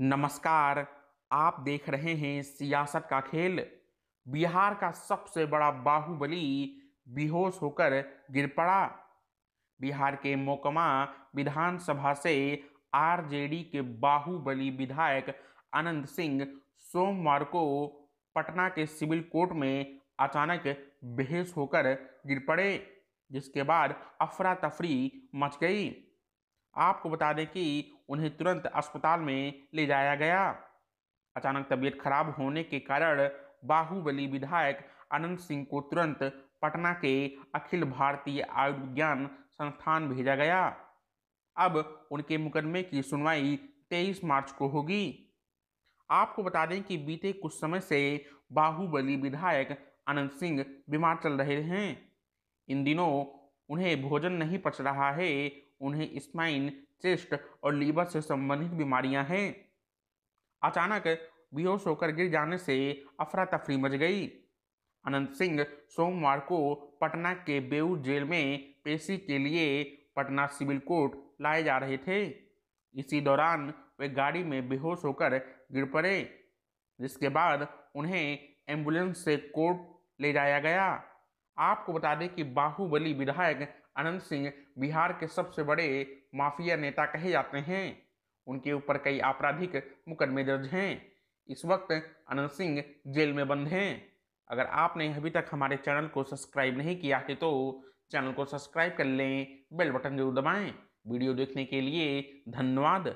नमस्कार आप देख रहे हैं सियासत का खेल बिहार का सबसे बड़ा बाहुबली बेहोश होकर गिर पड़ा बिहार के मोकमा विधानसभा से आरजेडी के बाहुबली विधायक अनंत सिंह सोमवार को पटना के सिविल कोर्ट में अचानक बेहोश होकर गिर पड़े जिसके बाद अफरा तफरी मच गई आपको बता दें कि उन्हें तुरंत अस्पताल में ले जाया गया अचानक तबीयत खराब होने के कारण बाहुबली विधायक अनंत सिंह को तुरंत पटना के अखिल भारतीय आयुर्विज्ञान संस्थान भेजा गया अब उनके मुकदमे की सुनवाई 23 मार्च को होगी आपको बता दें कि बीते कुछ समय से बाहुबली विधायक अनंत सिंह बीमार चल रहे हैं इन दिनों उन्हें भोजन नहीं पच रहा है उन्हें स्पाइन चेस्ट और लीवर से संबंधित बीमारियां हैं अचानक बेहोश होकर गिर जाने से अफरा तफरी मच गई अनंत सिंह सोमवार को पटना के बेऊर जेल में पेशी के लिए पटना सिविल कोर्ट लाए जा रहे थे इसी दौरान वे गाड़ी में बेहोश होकर गिर पड़े जिसके बाद उन्हें एम्बुलेंस से कोर्ट ले जाया गया आपको बता दें कि बाहुबली विधायक अनंत सिंह बिहार के सबसे बड़े माफिया नेता कहे जाते हैं उनके ऊपर कई आपराधिक मुकदमे दर्ज हैं इस वक्त अनंत सिंह जेल में बंद हैं अगर आपने अभी तक हमारे चैनल को सब्सक्राइब नहीं किया है तो चैनल को सब्सक्राइब कर लें बेल बटन जरूर दबाएं वीडियो देखने के लिए धन्यवाद